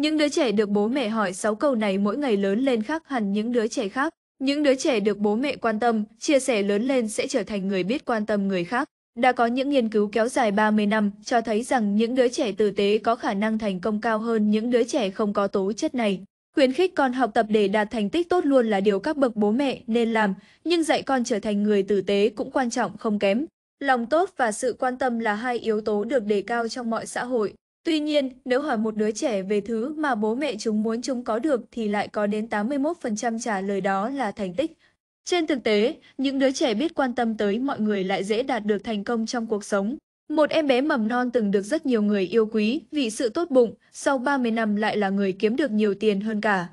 Những đứa trẻ được bố mẹ hỏi 6 câu này mỗi ngày lớn lên khác hẳn những đứa trẻ khác. Những đứa trẻ được bố mẹ quan tâm, chia sẻ lớn lên sẽ trở thành người biết quan tâm người khác. Đã có những nghiên cứu kéo dài 30 năm cho thấy rằng những đứa trẻ tử tế có khả năng thành công cao hơn những đứa trẻ không có tố chất này. Khuyến khích con học tập để đạt thành tích tốt luôn là điều các bậc bố mẹ nên làm, nhưng dạy con trở thành người tử tế cũng quan trọng không kém. Lòng tốt và sự quan tâm là hai yếu tố được đề cao trong mọi xã hội. Tuy nhiên, nếu hỏi một đứa trẻ về thứ mà bố mẹ chúng muốn chúng có được thì lại có đến 81% trả lời đó là thành tích. Trên thực tế, những đứa trẻ biết quan tâm tới mọi người lại dễ đạt được thành công trong cuộc sống. Một em bé mầm non từng được rất nhiều người yêu quý vì sự tốt bụng, sau 30 năm lại là người kiếm được nhiều tiền hơn cả.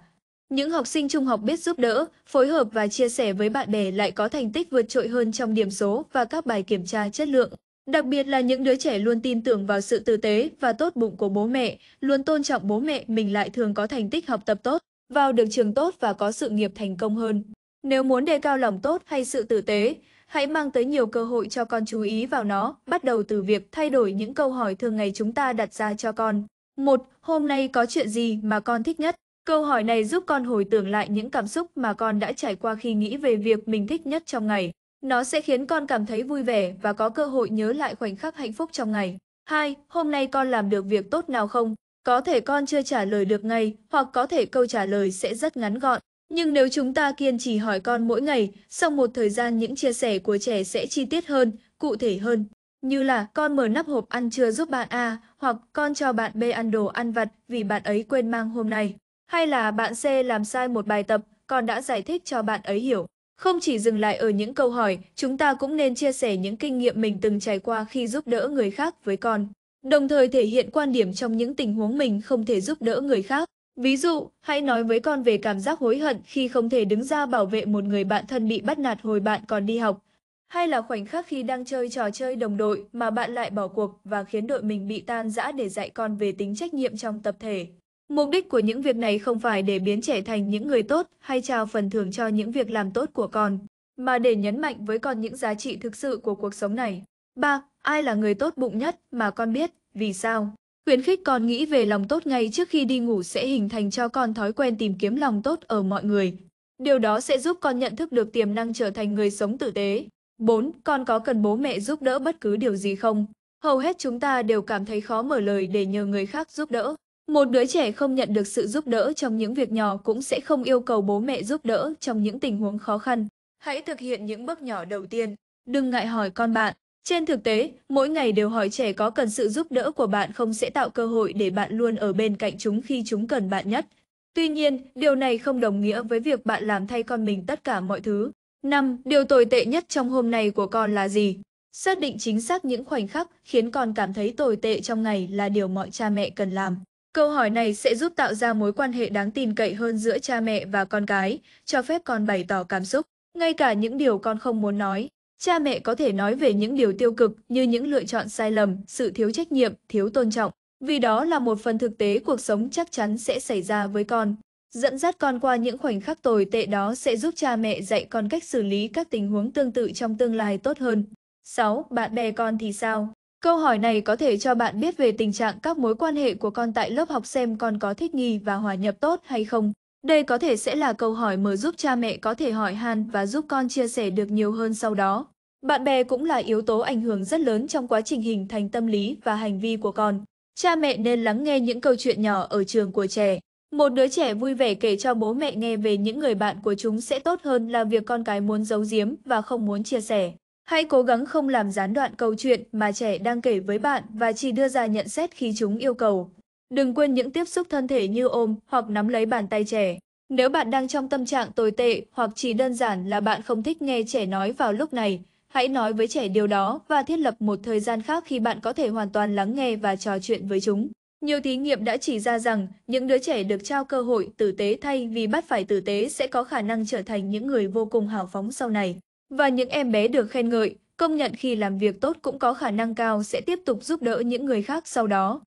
Những học sinh trung học biết giúp đỡ, phối hợp và chia sẻ với bạn bè lại có thành tích vượt trội hơn trong điểm số và các bài kiểm tra chất lượng. Đặc biệt là những đứa trẻ luôn tin tưởng vào sự tử tế và tốt bụng của bố mẹ, luôn tôn trọng bố mẹ mình lại thường có thành tích học tập tốt, vào được trường tốt và có sự nghiệp thành công hơn. Nếu muốn đề cao lòng tốt hay sự tử tế, hãy mang tới nhiều cơ hội cho con chú ý vào nó, bắt đầu từ việc thay đổi những câu hỏi thường ngày chúng ta đặt ra cho con. Một, Hôm nay có chuyện gì mà con thích nhất? Câu hỏi này giúp con hồi tưởng lại những cảm xúc mà con đã trải qua khi nghĩ về việc mình thích nhất trong ngày. Nó sẽ khiến con cảm thấy vui vẻ và có cơ hội nhớ lại khoảnh khắc hạnh phúc trong ngày. 2. Hôm nay con làm được việc tốt nào không? Có thể con chưa trả lời được ngay, hoặc có thể câu trả lời sẽ rất ngắn gọn. Nhưng nếu chúng ta kiên trì hỏi con mỗi ngày, sau một thời gian những chia sẻ của trẻ sẽ chi tiết hơn, cụ thể hơn. Như là con mở nắp hộp ăn trưa giúp bạn A, hoặc con cho bạn B ăn đồ ăn vặt vì bạn ấy quên mang hôm nay. Hay là bạn C làm sai một bài tập, con đã giải thích cho bạn ấy hiểu. Không chỉ dừng lại ở những câu hỏi, chúng ta cũng nên chia sẻ những kinh nghiệm mình từng trải qua khi giúp đỡ người khác với con. Đồng thời thể hiện quan điểm trong những tình huống mình không thể giúp đỡ người khác. Ví dụ, hãy nói với con về cảm giác hối hận khi không thể đứng ra bảo vệ một người bạn thân bị bắt nạt hồi bạn còn đi học. Hay là khoảnh khắc khi đang chơi trò chơi đồng đội mà bạn lại bỏ cuộc và khiến đội mình bị tan rã để dạy con về tính trách nhiệm trong tập thể. Mục đích của những việc này không phải để biến trẻ thành những người tốt hay trao phần thưởng cho những việc làm tốt của con, mà để nhấn mạnh với con những giá trị thực sự của cuộc sống này. 3. Ai là người tốt bụng nhất mà con biết, vì sao? Khuyến khích con nghĩ về lòng tốt ngay trước khi đi ngủ sẽ hình thành cho con thói quen tìm kiếm lòng tốt ở mọi người. Điều đó sẽ giúp con nhận thức được tiềm năng trở thành người sống tử tế. 4. Con có cần bố mẹ giúp đỡ bất cứ điều gì không? Hầu hết chúng ta đều cảm thấy khó mở lời để nhờ người khác giúp đỡ. Một đứa trẻ không nhận được sự giúp đỡ trong những việc nhỏ cũng sẽ không yêu cầu bố mẹ giúp đỡ trong những tình huống khó khăn. Hãy thực hiện những bước nhỏ đầu tiên. Đừng ngại hỏi con bạn. Trên thực tế, mỗi ngày đều hỏi trẻ có cần sự giúp đỡ của bạn không sẽ tạo cơ hội để bạn luôn ở bên cạnh chúng khi chúng cần bạn nhất. Tuy nhiên, điều này không đồng nghĩa với việc bạn làm thay con mình tất cả mọi thứ. 5. Điều tồi tệ nhất trong hôm nay của con là gì? Xác định chính xác những khoảnh khắc khiến con cảm thấy tồi tệ trong ngày là điều mọi cha mẹ cần làm. Câu hỏi này sẽ giúp tạo ra mối quan hệ đáng tin cậy hơn giữa cha mẹ và con cái, cho phép con bày tỏ cảm xúc, ngay cả những điều con không muốn nói. Cha mẹ có thể nói về những điều tiêu cực như những lựa chọn sai lầm, sự thiếu trách nhiệm, thiếu tôn trọng, vì đó là một phần thực tế cuộc sống chắc chắn sẽ xảy ra với con. Dẫn dắt con qua những khoảnh khắc tồi tệ đó sẽ giúp cha mẹ dạy con cách xử lý các tình huống tương tự trong tương lai tốt hơn. 6. Bạn bè con thì sao? Câu hỏi này có thể cho bạn biết về tình trạng các mối quan hệ của con tại lớp học xem con có thích nghi và hòa nhập tốt hay không. Đây có thể sẽ là câu hỏi mở giúp cha mẹ có thể hỏi han và giúp con chia sẻ được nhiều hơn sau đó. Bạn bè cũng là yếu tố ảnh hưởng rất lớn trong quá trình hình thành tâm lý và hành vi của con. Cha mẹ nên lắng nghe những câu chuyện nhỏ ở trường của trẻ. Một đứa trẻ vui vẻ kể cho bố mẹ nghe về những người bạn của chúng sẽ tốt hơn là việc con cái muốn giấu giếm và không muốn chia sẻ. Hãy cố gắng không làm gián đoạn câu chuyện mà trẻ đang kể với bạn và chỉ đưa ra nhận xét khi chúng yêu cầu. Đừng quên những tiếp xúc thân thể như ôm hoặc nắm lấy bàn tay trẻ. Nếu bạn đang trong tâm trạng tồi tệ hoặc chỉ đơn giản là bạn không thích nghe trẻ nói vào lúc này, hãy nói với trẻ điều đó và thiết lập một thời gian khác khi bạn có thể hoàn toàn lắng nghe và trò chuyện với chúng. Nhiều thí nghiệm đã chỉ ra rằng những đứa trẻ được trao cơ hội tử tế thay vì bắt phải tử tế sẽ có khả năng trở thành những người vô cùng hào phóng sau này. Và những em bé được khen ngợi, công nhận khi làm việc tốt cũng có khả năng cao sẽ tiếp tục giúp đỡ những người khác sau đó.